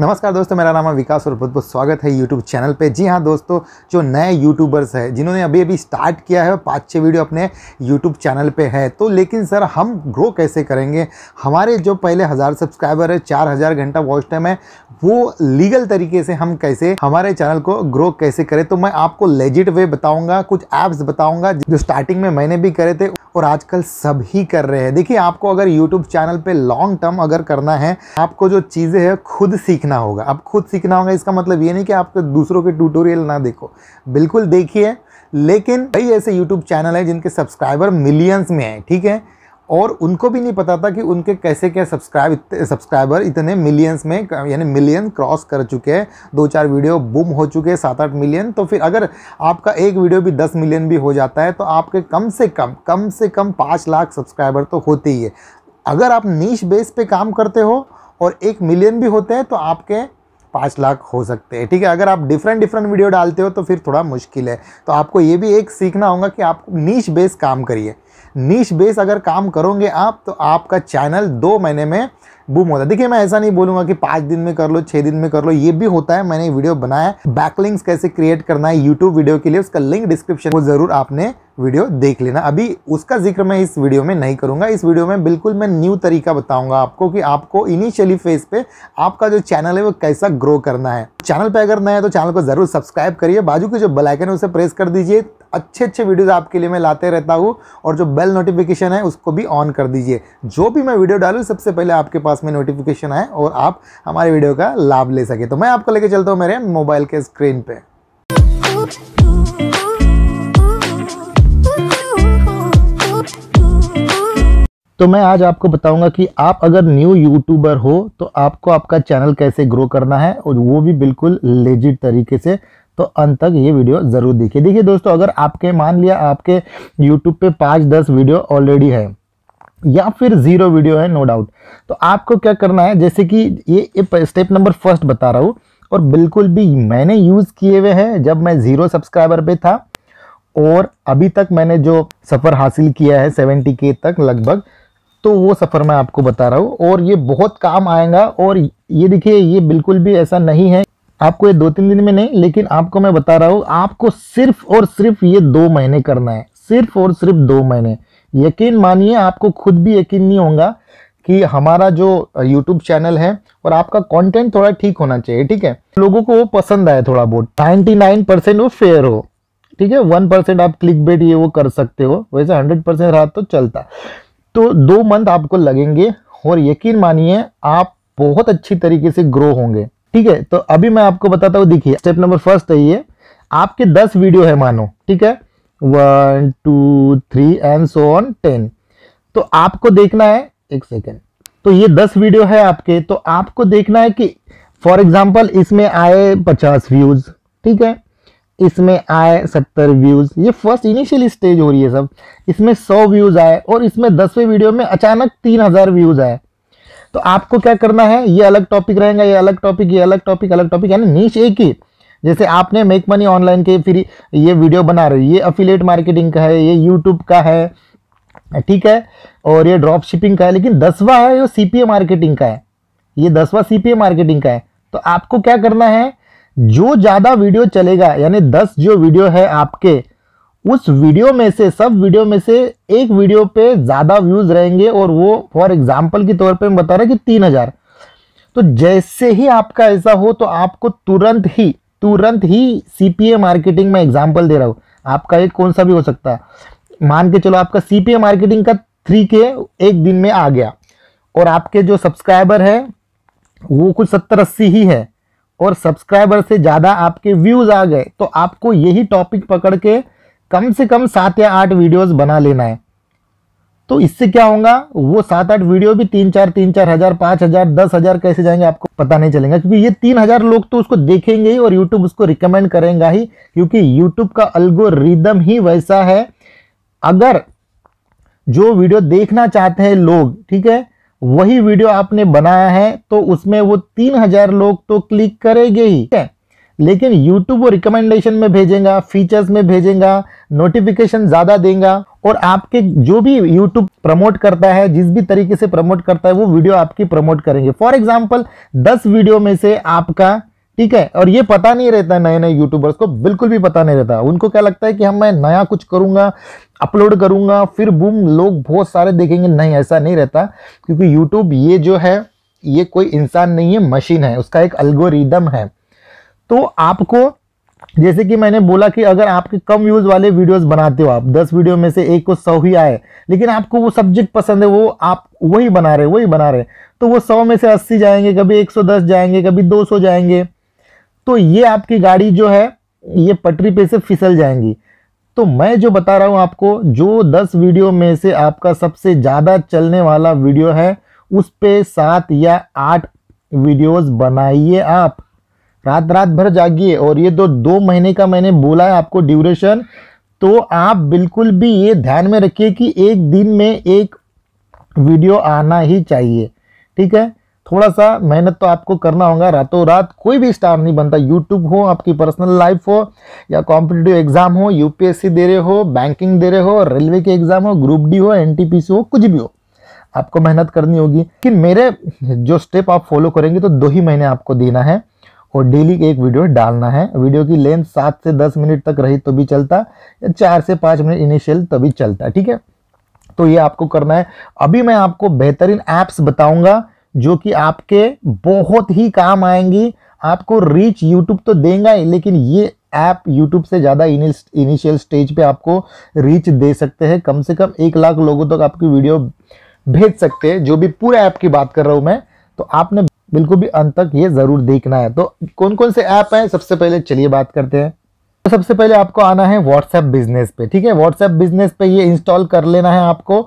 नमस्कार दोस्तों मेरा नाम है विकास और बहुत बहुत स्वागत है यूट्यूब चैनल पे जी हाँ दोस्तों जो नए यूट्यूबर्स हैं जिन्होंने अभी अभी स्टार्ट किया है पाँच छः वीडियो अपने यूट्यूब चैनल पे है तो लेकिन सर हम ग्रो कैसे करेंगे हमारे जो पहले हज़ार सब्सक्राइबर है चार हज़ार घंटा वॉच टाइम है वो लीगल तरीके से हम कैसे हमारे चैनल को ग्रो कैसे करें तो मैं आपको लेजिट वे बताऊँगा कुछ ऐप्स बताऊँगा जो स्टार्टिंग में मैंने भी करे थे और आजकल सभी कर रहे हैं देखिए आपको अगर यूट्यूब चैनल पे लॉन्ग टर्म अगर करना है आपको जो चीज़ें हैं खुद सीखना होगा आप खुद सीखना होगा इसका मतलब ये नहीं कि आप दूसरों के ट्यूटोरियल ना देखो बिल्कुल देखिए लेकिन कई ऐसे यूट्यूब चैनल हैं जिनके सब्सक्राइबर मिलियंस में हैं ठीक है और उनको भी नहीं पता था कि उनके कैसे क्या सब्सक्राइब इतने सब्सक्राइबर इतने मिलियंस में यानी मिलियन क्रॉस कर चुके हैं दो चार वीडियो बूम हो चुके हैं सात आठ मिलियन तो फिर अगर आपका एक वीडियो भी दस मिलियन भी हो जाता है तो आपके कम से कम कम से कम पाँच लाख सब्सक्राइबर तो होते ही है अगर आप नीच बेस पर काम करते हो और एक मिलियन भी होते हैं तो आपके पाँच लाख हो सकते हैं ठीक है अगर आप डिफरेंट डिफरेंट वीडियो डालते हो तो फिर थोड़ा मुश्किल है तो आपको ये भी एक सीखना होगा कि आप नीच बेस काम करिए नीच बेस अगर काम करोगे आप तो आपका चैनल दो महीने में बूम होता है देखिए मैं ऐसा नहीं बोलूंगा कि पाँच दिन में कर लो छः दिन में कर लो ये भी होता है मैंने वीडियो बनाया बैकलिंग्स कैसे क्रिएट करना है यूट्यूब वीडियो के लिए उसका लिंक डिस्क्रिप्शन वो जरूर आपने वीडियो देख लेना अभी उसका जिक्र मैं इस वीडियो में नहीं करूंगा इस वीडियो में बिल्कुल मैं न्यू तरीका बताऊंगा आपको कि आपको इनिशियली फेज पे आपका जो चैनल है वो कैसा ग्रो करना है चैनल पे अगर नया है तो चैनल को जरूर सब्सक्राइब करिए बाजू की जो बेल आइकन है उसे प्रेस कर दीजिए अच्छे अच्छे वीडियोस आपके लिए मैं लाते रहता हूँ और जो बेल नोटिफिकेशन है उसको भी ऑन कर दीजिए जो भी मैं वीडियो डालूँ सबसे पहले आपके पास में नोटिफिकेशन आए और आप हमारे वीडियो का लाभ ले सके तो मैं आपको लेके चलता हूँ मेरे मोबाइल के स्क्रीन पर तो मैं आज आपको बताऊंगा कि आप अगर न्यू यूट्यूबर हो तो आपको आपका चैनल कैसे ग्रो करना है और वो भी बिल्कुल लेजिट तरीके से तो अंत तक ये वीडियो ज़रूर देखिए देखिए दोस्तों अगर आपके मान लिया आपके यूट्यूब पे पाँच दस वीडियो ऑलरेडी है या फिर ज़ीरो वीडियो है नो डाउट तो आपको क्या करना है जैसे कि ये स्टेप नंबर फर्स्ट बता रहा हूँ और बिल्कुल भी मैंने यूज़ किए हुए हैं जब मैं ज़ीरो सब्सक्राइबर पे था और अभी तक मैंने जो सफ़र हासिल किया है सेवेंटी के तक लगभग तो वो सफ़र मैं आपको बता रहा हूँ और ये बहुत काम आएगा और ये देखिए ये बिल्कुल भी ऐसा नहीं है आपको ये दो तीन दिन में नहीं लेकिन आपको मैं बता रहा हूँ आपको सिर्फ और सिर्फ ये दो महीने करना है सिर्फ और सिर्फ दो महीने यकीन मानिए आपको खुद भी यकीन नहीं होगा कि हमारा जो यूट्यूब चैनल है और आपका कंटेंट थोड़ा ठीक होना चाहिए ठीक है लोगों को वो पसंद आए थोड़ा बहुत 99 परसेंट वो फेयर हो ठीक है वन परसेंट आप क्लिक बेट ये वो कर सकते हो वैसे हंड्रेड परसेंट रहा तो चलता तो दो मंथ आपको लगेंगे और यकीन मानिए आप बहुत अच्छी तरीके से ग्रो होंगे ठीक है तो अभी मैं आपको बताता हूँ देखिए स्टेप नंबर फर्स्ट है ये आपके दस वीडियो है मानो ठीक है one two three and so on ten तो आपको देखना है एक सेकेंड तो ये दस वीडियो है आपके तो आपको देखना है कि फॉर एग्जाम्पल इसमें आए पचास व्यूज़ ठीक है इसमें आए सत्तर व्यूज़ ये फर्स्ट इनिशियल स्टेज हो रही है सब इसमें सौ व्यूज़ आए और इसमें दसवें वीडियो में अचानक तीन हज़ार व्यूज़ आए तो आपको क्या करना है ये अलग टॉपिक रहेगा ये अलग टॉपिक ये अलग टॉपिक अलग टॉपिक यानी नीच एक ही जैसे आपने मेक मनी ऑनलाइन के फिर ये वीडियो बना रहे ये अफिलेट मार्केटिंग का है ये यूट्यूब का है ठीक है और ये ड्रॉप शिपिंग का है लेकिन दसवा है ये सी मार्केटिंग का है ये दसवा सी मार्केटिंग का है तो आपको क्या करना है जो ज़्यादा वीडियो चलेगा यानी दस जो वीडियो है आपके उस वीडियो में से सब वीडियो में से एक वीडियो पे ज़्यादा व्यूज़ रहेंगे और वो फॉर एग्जाम्पल के तौर पे मैं बता रहा कि तीन हज़ार तो जैसे ही आपका ऐसा हो तो आपको तुरंत ही तुरंत ही सीपीए मार्केटिंग में एग्जाम्पल दे रहा हूँ आपका एक कौन सा भी हो सकता है मान के चलो आपका सीपीए मार्केटिंग का थ्री के एक दिन में आ गया और आपके जो सब्सक्राइबर है वो कुछ सत्तर अस्सी ही है और सब्सक्राइबर से ज़्यादा आपके व्यूज़ आ गए तो आपको यही टॉपिक पकड़ के कम से कम सात या आठ वीडियोस बना लेना है तो इससे क्या होगा वो सात आठ वीडियो भी तीन चार तीन चार हजार पांच हजार दस हजार कैसे जाएंगे आपको पता नहीं चलेगा क्योंकि ये तीन हजार लोग तो उसको देखेंगे ही और यूट्यूब उसको रिकमेंड करेगा ही क्योंकि यूट्यूब का अलगो ही वैसा है अगर जो वीडियो देखना चाहते हैं लोग ठीक है वही वीडियो आपने बनाया है तो उसमें वो तीन हजार लोग तो क्लिक करेंगे ही ठीक है लेकिन यूट्यूब वो रिकमेंडेशन में भेजेगा फीचर्स में भेजेगा नोटिफिकेशन ज़्यादा देगा और आपके जो भी यूट्यूब प्रमोट करता है जिस भी तरीके से प्रमोट करता है वो वीडियो आपकी प्रमोट करेंगे फॉर एग्जाम्पल दस वीडियो में से आपका ठीक है और ये पता नहीं रहता नए नए यूट्यूबर्स को बिल्कुल भी पता नहीं रहता उनको क्या लगता है कि हम मैं नया कुछ करूंगा अपलोड करूंगा फिर बूम लोग बहुत सारे देखेंगे नहीं ऐसा नहीं रहता क्योंकि यूट्यूब ये जो है ये कोई इंसान नहीं है मशीन है उसका एक अल्गोरिदम है तो आपको जैसे कि मैंने बोला कि अगर आपके कम व्यूज़ वाले वीडियोस बनाते हो आप दस वीडियो में से एक को सौ ही आए लेकिन आपको वो सब्जेक्ट पसंद है वो आप वही बना रहे वही बना रहे तो वो सौ में से अस्सी जाएंगे कभी एक सौ दस जाएंगे कभी दो सौ जाएंगे तो ये आपकी गाड़ी जो है ये पटरी पे से फिसल जाएंगी तो मैं जो बता रहा हूँ आपको जो दस वीडियो में से आपका सबसे ज़्यादा चलने वाला वीडियो है उस पर सात या आठ वीडियोज़ बनाइए आप रात रात भर जागिए और ये दो दो महीने का मैंने बोला है आपको ड्यूरेशन तो आप बिल्कुल भी ये ध्यान में रखिए कि एक दिन में एक वीडियो आना ही चाहिए ठीक है थोड़ा सा मेहनत तो आपको करना होगा रातों रात कोई भी स्टार नहीं बनता यूट्यूब हो आपकी पर्सनल लाइफ हो या कॉम्पिटेटिव एग्जाम हो यूपीएससी दे रहे हो बैंकिंग दे रहे हो रेलवे के एग्जाम हो ग्रुप डी हो एनटीपीसी हो कुछ भी हो आपको मेहनत करनी होगी लेकिन मेरे जो स्टेप आप फॉलो करेंगे तो दो ही महीने आपको देना है और डेली एक वीडियो डालना है वीडियो की लेंथ सात से दस मिनट तक रही तो भी चलता या चार से पाँच मिनट इनिशियल तभी चलता ठीक है तो ये आपको करना है अभी मैं आपको बेहतरीन ऐप्स बताऊंगा जो कि आपके बहुत ही काम आएंगी आपको रीच यूट्यूब तो देगा ही लेकिन ये ऐप यूट्यूब से ज़्यादा इनिशियल स्टेज पे आपको रीच दे सकते हैं कम से कम एक लाख लोगों तक आपकी वीडियो भेज सकते हैं जो भी पूरे ऐप की बात कर रहा हूँ मैं तो आपने बिल्कुल भी अंत तक ये ज़रूर देखना है तो कौन कौन से ऐप हैं सबसे पहले चलिए बात करते हैं तो सबसे पहले आपको आना है व्हाट्सएप बिजनेस पे ठीक है व्हाट्सएप बिजनेस पे ये इंस्टॉल कर लेना है आपको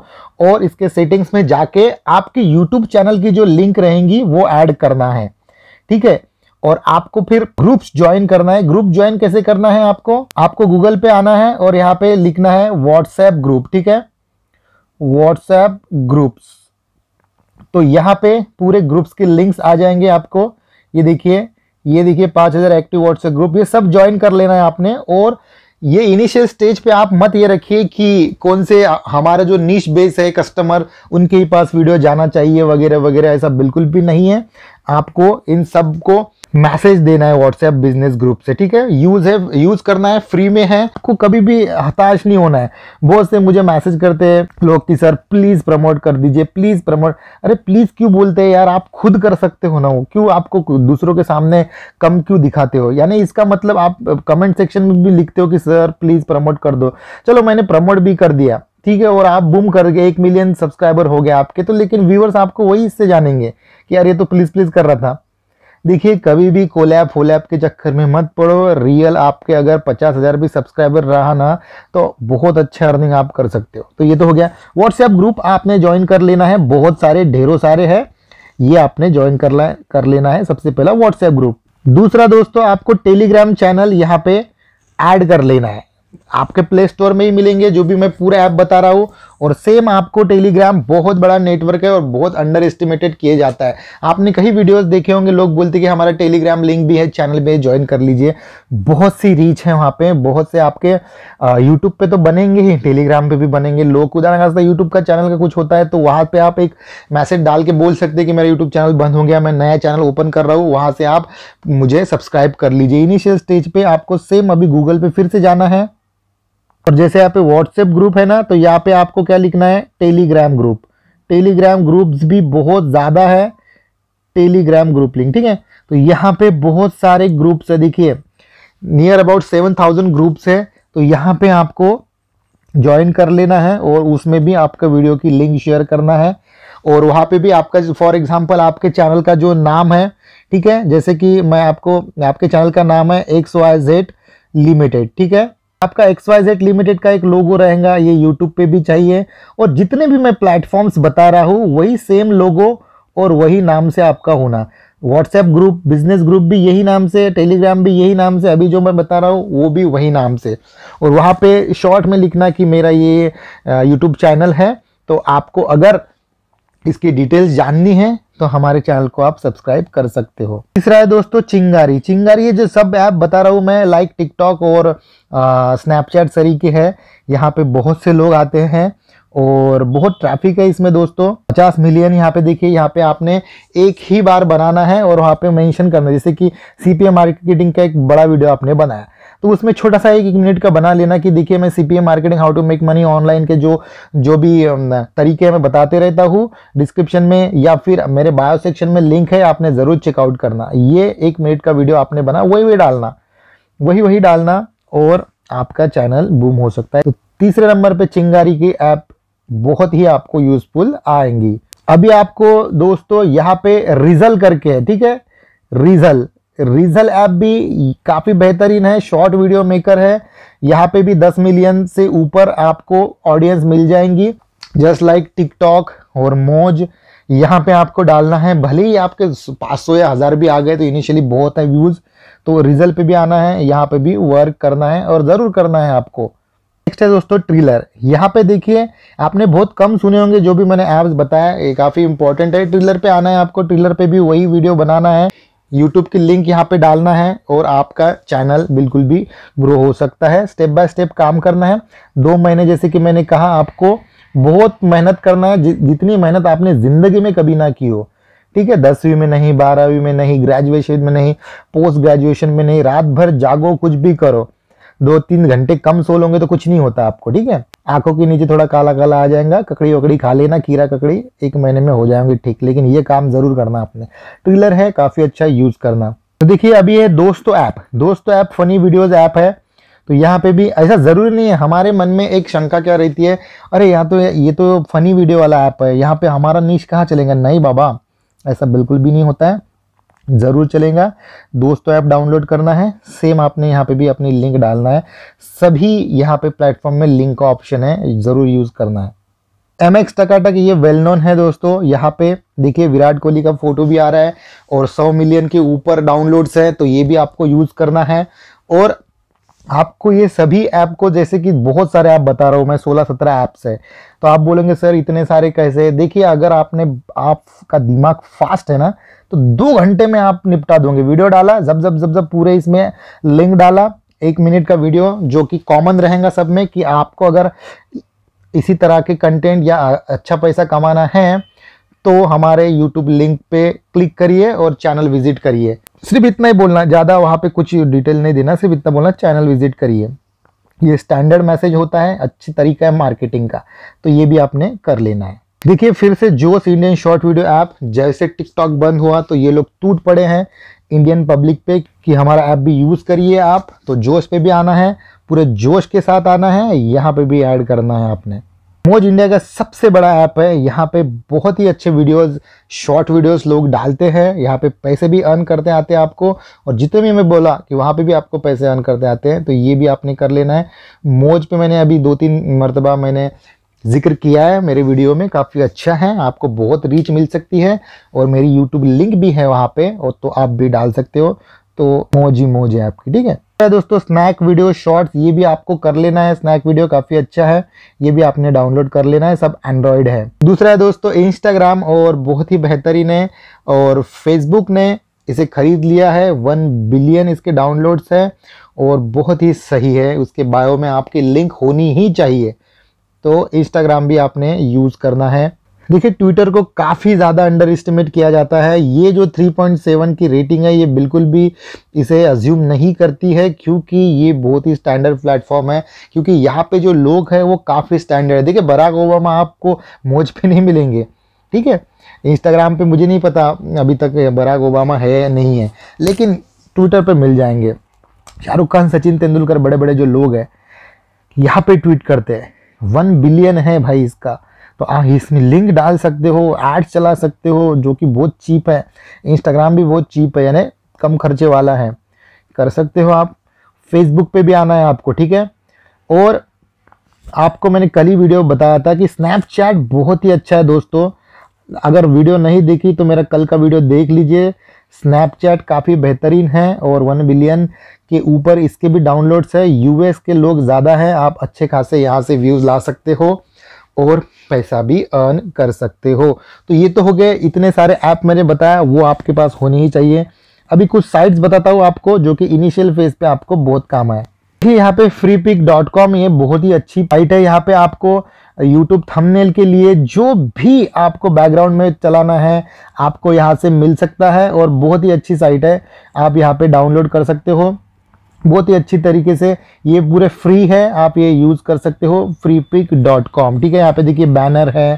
और इसके सेटिंग्स में जाके आपके यूट्यूब चैनल की जो लिंक रहेंगी वो ऐड करना है ठीक है और आपको फिर ग्रुप्स ज्वाइन करना है ग्रुप ज्वाइन कैसे करना है आपको आपको गूगल पे आना है और यहाँ पे लिखना है व्हाट्सएप ग्रुप ठीक है व्हाट्सएप ग्रुप्स तो यहाँ पे पूरे ग्रुप्स के लिंक्स आ जाएंगे आपको ये देखिए ये देखिए पांच हज़ार एक्टिव व्हाट्सएप ग्रुप ये सब ज्वाइन कर लेना है आपने और ये इनिशियल स्टेज पे आप मत ये रखिए कि कौन से हमारे जो नीच बेस है कस्टमर उनके ही पास वीडियो जाना चाहिए वगैरह वगैरह ऐसा बिल्कुल भी नहीं है आपको इन सब को मैसेज देना है व्हाट्सएप बिजनेस ग्रुप से ठीक है यूज है यूज करना है फ्री में है आपको कभी भी हताश नहीं होना है बहुत से मुझे मैसेज करते हैं लोग कि सर प्लीज प्रमोट कर दीजिए प्लीज प्रमोट अरे प्लीज क्यों बोलते हैं यार आप खुद कर सकते हो ना वो क्यों आपको दूसरों के सामने कम क्यों दिखाते हो यानी इसका मतलब आप कमेंट सेक्शन में भी लिखते हो कि सर प्लीज प्रमोट कर दो चलो मैंने प्रमोट भी कर दिया ठीक है और आप बूम कर गए एक मिलियन सब्सक्राइबर हो गए आपके तो लेकिन व्यूअर्स आपको वही इससे जानेंगे कि यार ये तो प्लीज प्लीज कर रहा था देखिए कभी भी कोलैप होलैप के चक्कर में मत पड़ो रियल आपके अगर पचास हज़ार भी सब्सक्राइबर रहा ना तो बहुत अच्छा अर्निंग आप कर सकते हो तो ये तो हो गया व्हाट्सएप ग्रुप आपने ज्वाइन कर लेना है बहुत सारे ढेरों सारे हैं ये आपने ज्वाइन कर ला कर लेना है सबसे पहला व्हाट्सएप ग्रुप दूसरा दोस्तों आपको टेलीग्राम चैनल यहाँ पे ऐड कर लेना है आपके प्ले स्टोर में ही मिलेंगे जो भी मैं पूरा ऐप बता रहा हूँ और सेम आपको टेलीग्राम बहुत बड़ा नेटवर्क है और बहुत अंडर एस्टिमेटेड किया जाता है आपने कई वीडियोस देखे होंगे लोग बोलते कि हमारा टेलीग्राम लिंक भी है चैनल पर ज्वाइन कर लीजिए बहुत सी रीच है वहाँ पे बहुत से आपके यूट्यूब पे तो बनेंगे ही टेलीग्राम पे भी बनेंगे लोग उदाहरण खास्ता तो यूट्यूब का चैनल का कुछ होता है तो वहाँ पर आप एक मैसेज डाल के बोल सकते हैं कि मेरा यूट्यूब चैनल बंद हो गया मैं नया चैनल ओपन कर रहा हूँ वहाँ से आप मुझे सब्सक्राइब कर लीजिए इनिशियल स्टेज पे आपको सेम अभी गूगल पे फिर से जाना है और जैसे यहाँ पे व्हाट्सएप ग्रुप है ना तो यहाँ पे आपको क्या लिखना है टेलीग्राम ग्रुप टेलीग्राम ग्रुप्स भी बहुत ज़्यादा है टेलीग्राम ग्रुप लिंक ठीक है तो यहाँ पे बहुत सारे ग्रुप्स है देखिए near about seven thousand groups है तो यहाँ पे आपको ज्वाइन कर लेना है और उसमें भी आपका वीडियो की लिंक शेयर करना है और वहाँ पे भी आपका फॉर एग्जाम्पल आपके चैनल का जो नाम है ठीक है जैसे कि मैं आपको आपके चैनल का नाम है एक्स वाई जेड लिमिटेड ठीक है आपका एक्स वाई जेड लिमिटेड का एक लोगो रहेगा ये यूट्यूब पे भी चाहिए और जितने भी मैं प्लेटफॉर्म्स बता रहा हूँ वही सेम लोगो और वही नाम से आपका होना व्हाट्सएप ग्रुप बिजनेस ग्रुप भी यही नाम से टेलीग्राम भी यही नाम से अभी जो मैं बता रहा हूँ वो भी वही नाम से और वहाँ पे शॉर्ट में लिखना कि मेरा ये यूट्यूब चैनल है तो आपको अगर इसकी डिटेल्स जाननी है तो हमारे चैनल को आप सब्सक्राइब कर सकते हो तीसरा है दोस्तों चिंगारी चिंगारी ये जो सब ऐप बता रहा हूँ मैं लाइक टिकटॉक और स्नैपचैट की है यहाँ पे बहुत से लोग आते हैं और बहुत ट्रैफिक है इसमें दोस्तों 50 मिलियन यहाँ पे देखिए यहाँ पे आपने एक ही बार बनाना है और वहाँ पे मेंशन करना जैसे कि सीपीए मार्केटिंग का एक बड़ा वीडियो आपने बनाया तो उसमें छोटा सा एक एक मिनट का बना लेना कि देखिए मैं CPA marketing how to make money online के जो जो भी तरीके मैं बताते रहता हूँ डिस्क्रिप्शन में या फिर मेरे बायो सेक्शन में लिंक है आपने ज़रूर चेकआउट करना ये एक मिनट का वीडियो आपने बना वही वही डालना वही वही डालना और आपका चैनल बूम हो सकता है तो तीसरे नंबर पे चिंगारी की ऐप बहुत ही आपको यूजफुल आएंगी अभी आपको दोस्तों यहाँ पे रिजल करके है ठीक है रिजल रिजल ऐप भी काफ़ी बेहतरीन है शॉर्ट वीडियो मेकर है यहाँ पे भी 10 मिलियन से ऊपर आपको ऑडियंस मिल जाएंगी जस्ट लाइक टिकटॉक और मोज यहाँ पे आपको डालना है भले ही आपके पाँच सौ या हज़ार भी आ गए तो इनिशियली बहुत है व्यूज़ तो रिजल्ट पे भी आना है यहाँ पे भी वर्क करना है और ज़रूर करना है आपको नेक्स्ट है दोस्तों ट्रिलर यहाँ पे देखिए आपने बहुत कम सुने होंगे जो भी मैंने ऐप्स बताया ये काफ़ी इंपॉर्टेंट है ट्रिलर पे आना है आपको ट्रिलर पे भी वही वीडियो बनाना है यूट्यूब की लिंक यहाँ पे डालना है और आपका चैनल बिल्कुल भी ग्रो हो सकता है स्टेप बाय स्टेप काम करना है दो महीने जैसे कि मैंने कहा आपको बहुत मेहनत करना है जितनी मेहनत आपने ज़िंदगी में कभी ना की हो ठीक है दसवीं में नहीं बारहवीं में नहीं ग्रेजुएशन में नहीं पोस्ट ग्रेजुएशन में नहीं रात भर जागो कुछ भी करो दो तीन घंटे कम सो लोगे तो कुछ नहीं होता आपको ठीक है आंखों के नीचे थोड़ा काला काला आ जाएगा ककड़ी वकड़ी खा लेना कीड़ा ककड़ी एक महीने में हो जाएंगे ठीक लेकिन ये काम जरूर करना आपने ट्रिलर है काफ़ी अच्छा यूज़ करना तो देखिए अभी ये दोस्तों ऐप दोस्तों ऐप फनी वीडियोज़ ऐप है तो यहाँ पे भी ऐसा ज़रूरी नहीं है हमारे मन में एक शंका क्या रहती है अरे यहाँ तो ये तो फनी वीडियो वाला ऐप है यहाँ पे हमारा नीच कहाँ चलेगा नहीं बाबा ऐसा बिल्कुल भी नहीं होता है ज़रूर चलेगा दोस्तों ऐप डाउनलोड करना है सेम आपने यहाँ पे भी अपनी लिंक डालना है सभी यहाँ पे प्लेटफॉर्म में लिंक का ऑप्शन है ज़रूर यूज़ करना है एम एक्स टकाटक ये वेल नोन है दोस्तों यहाँ पे देखिए विराट कोहली का फोटो भी आ रहा है और 100 मिलियन के ऊपर डाउनलोड्स है तो ये भी आपको यूज़ करना है और आपको ये सभी ऐप को जैसे कि बहुत सारे ऐप बता रहा हूँ मैं सोलह सत्रह ऐप्स है तो आप बोलेंगे सर इतने सारे कैसे देखिए अगर आपने आपका दिमाग फास्ट है ना तो दो घंटे में आप निपटा दोगे वीडियो डाला जब जब जब जब पूरे इसमें लिंक डाला एक मिनट का वीडियो जो कि कॉमन रहेगा सब में कि आपको अगर इसी तरह के कंटेंट या अच्छा पैसा कमाना है तो हमारे यूट्यूब लिंक पे क्लिक करिए और चैनल विजिट करिए सिर्फ इतना ही बोलना ज़्यादा वहाँ पे कुछ डिटेल नहीं देना सिर्फ इतना बोलना चैनल विजिट करिए ये स्टैंडर्ड मैसेज होता है अच्छी तरीका है मार्केटिंग का तो ये भी आपने कर लेना है देखिए फिर से Josh Indian short video app जैसे टिकटॉक बंद हुआ तो ये लोग टूट पड़े हैं इंडियन पब्लिक पे कि हमारा ऐप भी यूज़ करिए आप तो जोश पे भी आना है पूरे जोश के साथ आना है यहाँ पे भी ऐड करना है आपने मोज इंडिया का सबसे बड़ा ऐप है यहाँ पे बहुत ही अच्छे वीडियोस शॉर्ट वीडियोस लोग डालते हैं यहाँ पे पैसे भी अर्न करते आते हैं आपको और जितने भी मैं बोला कि वहाँ पे भी आपको पैसे अर्न करते आते हैं तो ये भी आपने कर लेना है मोज पे मैंने अभी दो तीन मरतबा मैंने जिक्र किया है मेरे वीडियो में काफ़ी अच्छा है आपको बहुत रीच मिल सकती है और मेरी यूट्यूब लिंक भी है वहाँ पर और तो आप भी डाल सकते हो तो मौज ही मौज है आपकी ठीक है तो दोस्तों स्नैक वीडियो शॉर्ट्स ये भी आपको कर लेना है स्नैक वीडियो काफ़ी अच्छा है ये भी आपने डाउनलोड कर लेना है सब एंड्रॉइड है दूसरा है दोस्तों इंस्टाग्राम और बहुत ही बेहतरीन है और फेसबुक ने इसे खरीद लिया है वन बिलियन इसके डाउनलोड्स है और बहुत ही सही है उसके बायो में आपकी लिंक होनी ही चाहिए तो इंस्टाग्राम भी आपने यूज़ करना है देखिए ट्विटर को काफ़ी ज़्यादा अंडर एस्टिमेट किया जाता है ये जो 3.7 की रेटिंग है ये बिल्कुल भी इसे अज्यूम नहीं करती है क्योंकि ये बहुत ही स्टैंडर्ड प्लेटफॉर्म है क्योंकि यहाँ पे जो लोग हैं वो काफ़ी स्टैंडर्ड है देखिए बराक ओबामा आपको मोज पे नहीं मिलेंगे ठीक है इंस्टाग्राम पर मुझे नहीं पता अभी तक बराक ओबामा है या नहीं है लेकिन ट्विटर पर मिल जाएंगे शाहरुख खान सचिन तेंदुलकर बड़े बड़े जो लोग हैं यहाँ पर ट्वीट करते हैं वन बिलियन है भाई इसका तो आप इसमें लिंक डाल सकते हो एड्स चला सकते हो जो कि बहुत चीप है इंस्टाग्राम भी बहुत चीप है यानी कम खर्चे वाला है कर सकते हो आप फेसबुक पे भी आना है आपको ठीक है और आपको मैंने कल ही वीडियो बताया था कि स्नैपचैट बहुत ही अच्छा है दोस्तों अगर वीडियो नहीं देखी तो मेरा कल का वीडियो देख लीजिए स्नैपचैट काफ़ी बेहतरीन है और वन बिलियन के ऊपर इसके भी डाउनलोड्स है यूएस के लोग ज़्यादा हैं आप अच्छे खासे यहाँ से व्यूज़ ला सकते हो और पैसा भी अर्न कर सकते हो तो ये तो हो गए इतने सारे ऐप मैंने बताया वो आपके पास होने ही चाहिए अभी कुछ साइट्स बताता हूँ आपको जो कि इनिशियल फेज पे आपको बहुत काम आए देखिए यहाँ पे फ्री पिक डॉट कॉम ये बहुत ही अच्छी साइट है यहाँ पे आपको यूट्यूब थंबनेल के लिए जो भी आपको बैकग्राउंड में चलाना है आपको यहाँ से मिल सकता है और बहुत ही अच्छी साइट है आप यहाँ पे डाउनलोड कर सकते हो बहुत ही अच्छी तरीके से ये पूरे फ्री है आप ये यूज़ कर सकते हो फ्री पिक डॉट कॉम ठीक है यहाँ पे देखिए बैनर है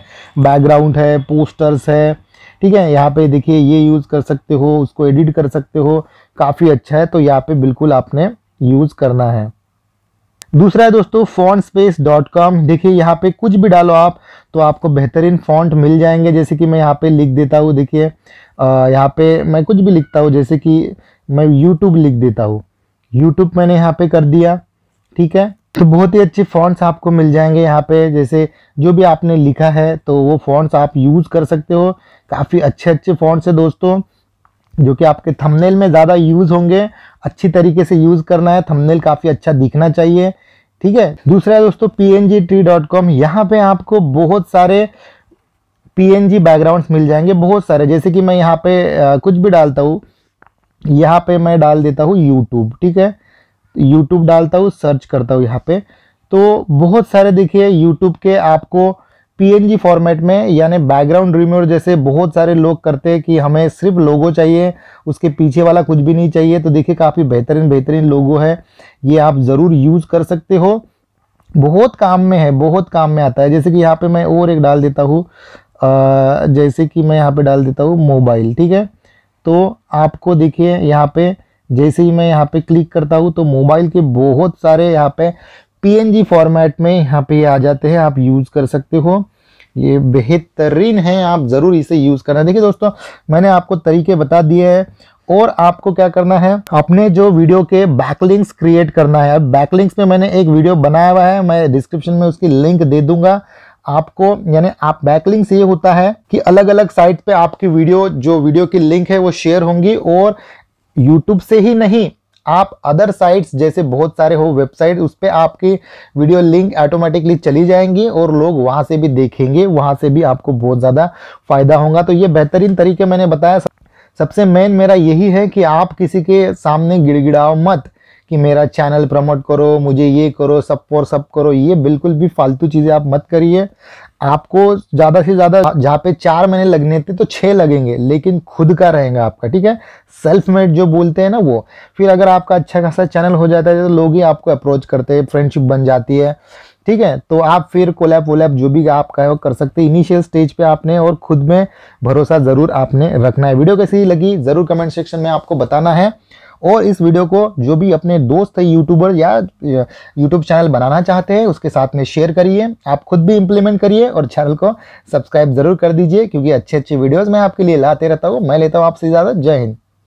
बैकग्राउंड है पोस्टर्स है ठीक है यहाँ पे देखिए ये यूज़ कर सकते हो उसको एडिट कर सकते हो काफ़ी अच्छा है तो यहाँ पे बिल्कुल आपने यूज़ करना है दूसरा है दोस्तों फॉन्ट स्पेस डॉट कॉम देखिए यहाँ पे कुछ भी डालो आप तो आपको बेहतरीन फॉन्ट मिल जाएंगे जैसे कि मैं यहाँ पे लिख देता हूँ देखिए यहाँ पे मैं कुछ भी लिखता हूँ जैसे कि मैं यूट्यूब लिख देता हूँ यूट्यूब मैंने यहाँ पे कर दिया ठीक है तो बहुत ही अच्छे फॉन्ट्स आपको मिल जाएंगे यहाँ पे जैसे जो भी आपने लिखा है तो वो फॉन्ट्स आप यूज़ कर सकते हो काफ़ी अच्छे अच्छे फॉन्ट्स है दोस्तों जो कि आपके थंबनेल में ज़्यादा यूज़ होंगे अच्छी तरीके से यूज़ करना है थंबनेल काफ़ी अच्छा दिखना चाहिए ठीक है दूसरा है दोस्तों P N G tree dot com यहाँ पर आपको बहुत सारे पी एन जी बैकग्राउंड्स मिल जाएंगे बहुत सारे जैसे कि मैं यहाँ पे कुछ भी डालता हूँ यहाँ पे मैं डाल देता हूँ यूट्यूब ठीक है यूट्यूब डालता हूँ सर्च करता हूँ यहाँ पे तो बहुत सारे देखिए यूट्यूब के आपको पीएनजी फॉर्मेट में यानी बैकग्राउंड रिम्यूर जैसे बहुत सारे लोग करते हैं कि हमें सिर्फ लोगो चाहिए उसके पीछे वाला कुछ भी नहीं चाहिए तो देखिए काफ़ी बेहतरीन बेहतरीन लोगो है ये आप ज़रूर यूज़ कर सकते हो बहुत काम में है बहुत काम में आता है जैसे कि यहाँ पे मैं और एक डाल देता हूँ जैसे कि मैं यहाँ पे डाल देता हूँ मोबाइल ठीक है तो आपको देखिए यहाँ पे जैसे ही मैं यहाँ पे क्लिक करता हूँ तो मोबाइल के बहुत सारे यहाँ पे पी फॉर्मेट में यहाँ पे आ जाते हैं आप यूज़ कर सकते हो ये बेहतरीन है आप ज़रूर इसे यूज़ करना देखिए दोस्तों मैंने आपको तरीके बता दिए हैं और आपको क्या करना है अपने जो वीडियो के बैकलिंक्स क्रिएट करना है बैकलिंक्स में मैंने एक वीडियो बनाया हुआ है मैं डिस्क्रिप्शन में उसकी लिंक दे दूंगा आपको यानी आप बैकलिंग से ये होता है कि अलग अलग साइट पे आपकी वीडियो जो वीडियो की लिंक है वो शेयर होंगी और यूट्यूब से ही नहीं आप अदर साइट्स जैसे बहुत सारे हो वेबसाइट उस पर आपकी वीडियो लिंक ऑटोमेटिकली चली जाएंगी और लोग वहाँ से भी देखेंगे वहाँ से भी आपको बहुत ज़्यादा फ़ायदा होगा तो ये बेहतरीन तरीके मैंने बताया सबसे मेन मेरा यही है कि आप किसी के सामने गिड़गिड़ाओ मत कि मेरा चैनल प्रमोट करो मुझे ये करो सब और सब करो ये बिल्कुल भी फालतू चीज़ें आप मत करिए आपको ज़्यादा से ज़्यादा जहाँ पे चार महीने लगने थे तो छः लगेंगे लेकिन खुद का रहेगा आपका ठीक है सेल्फ मेड जो बोलते हैं ना वो फिर अगर आपका अच्छा खासा चैनल हो जाता है तो लोग ही आपको अप्रोच करते हैं फ्रेंडशिप बन जाती है ठीक है तो आप फिर कोलैप वोलैप जो भी आप का है वो कर सकते हैं इनिशियल स्टेज पे आपने और खुद में भरोसा ज़रूर आपने रखना है वीडियो कैसी लगी ज़रूर कमेंट सेक्शन में आपको बताना है और इस वीडियो को जो भी अपने दोस्त है यूट्यूबर या यूट्यूब चैनल बनाना चाहते हैं उसके साथ में शेयर करिए आप खुद भी इंप्लीमेंट करिए और चैनल को सब्सक्राइब जरूर कर दीजिए क्योंकि अच्छे अच्छे वीडियोज़ मैं आपके लिए लाते रहता हूँ मैं लेता हूँ आपसे ज़्यादा जय हिंद